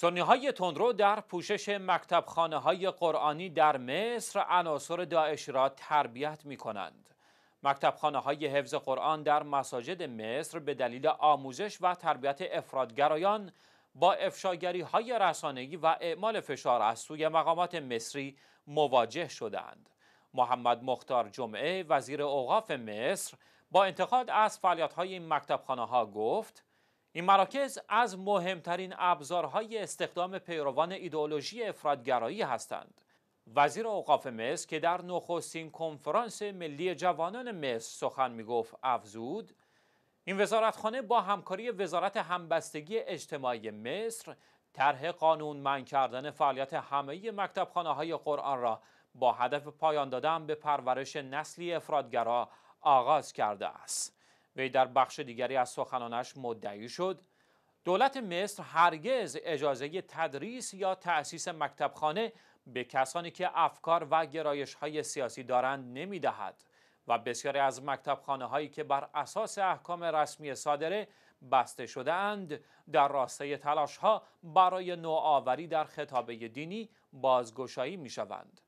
سنی های تندرو در پوشش مکتب خانه های قرآنی در مصر عناصر داعش را تربیت می کنند. مکتب خانه های حفظ قرآن در مساجد مصر به دلیل آموزش و تربیت افرادگرایان با افشاگری های رسانگی و اعمال فشار از سوی مقامات مصری مواجه شدند. محمد مختار جمعه وزیر اوقاف مصر با انتقاد از فعالیت های این مکتب خانه ها گفت این مراکز از مهمترین ابزارهای استخدام پیروان ایدئولوژی افرادگرایی هستند وزیر اوقاف مصر که در نخستین کنفرانس ملی جوانان مصر سخن میگفت افزود این وزارتخانه با همکاری وزارت همبستگی اجتماعی مصر طرح من کردن فعالیت همه مکتبخانه های قرآن را با هدف پایان دادن به پرورش نسلی افرادگرا آغاز کرده است. وی در بخش دیگری از سخنانش مدعی شد دولت مصر هرگز اجازه تدریس یا تأسیس مکتبخانه به کسانی که افکار و گرایش های سیاسی دارند نمی دهد و بسیاری از مکتبخانه هایی که بر اساس احکام رسمی صادره بسته شده اند در راسته تلاش ها برای نوآوری در خطابه دینی بازگشایی می شوند.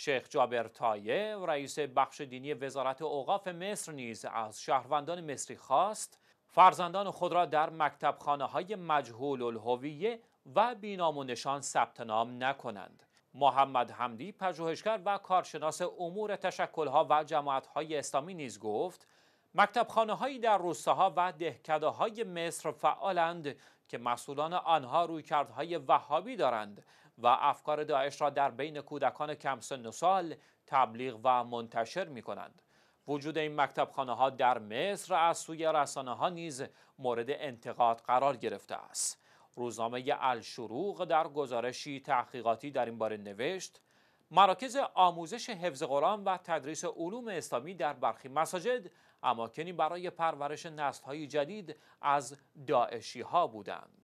شیخ جابر تایه رئیس بخش دینی وزارت اوقاف مصر نیز از شهروندان مصری خواست فرزندان خود را در مکتب خانه های مجهول الهویه و بینام و نشان ثبت نام نکنند محمد حمدی پژوهشگر و کارشناس امور تشکلها و جماعتهای اسلامی نیز گفت مکتبخانه هایی در روستاها و دهکده های مصر فعالند که مسئولان آنها روی کردهای وهابی دارند و افکار داعش را در بین کودکان کم سن و سال تبلیغ و منتشر می کنند. وجود این مکتبخانه ها در مصر از سوی رسانه ها نیز مورد انتقاد قرار گرفته است. روزنامه الشروق در گزارشی تحقیقاتی در این باره نوشت مراکز آموزش حفظ قرآن و تدریس علوم اسلامی در برخی مساجد اماکنی برای پرورش نسل‌های جدید از داعشی ها بودند.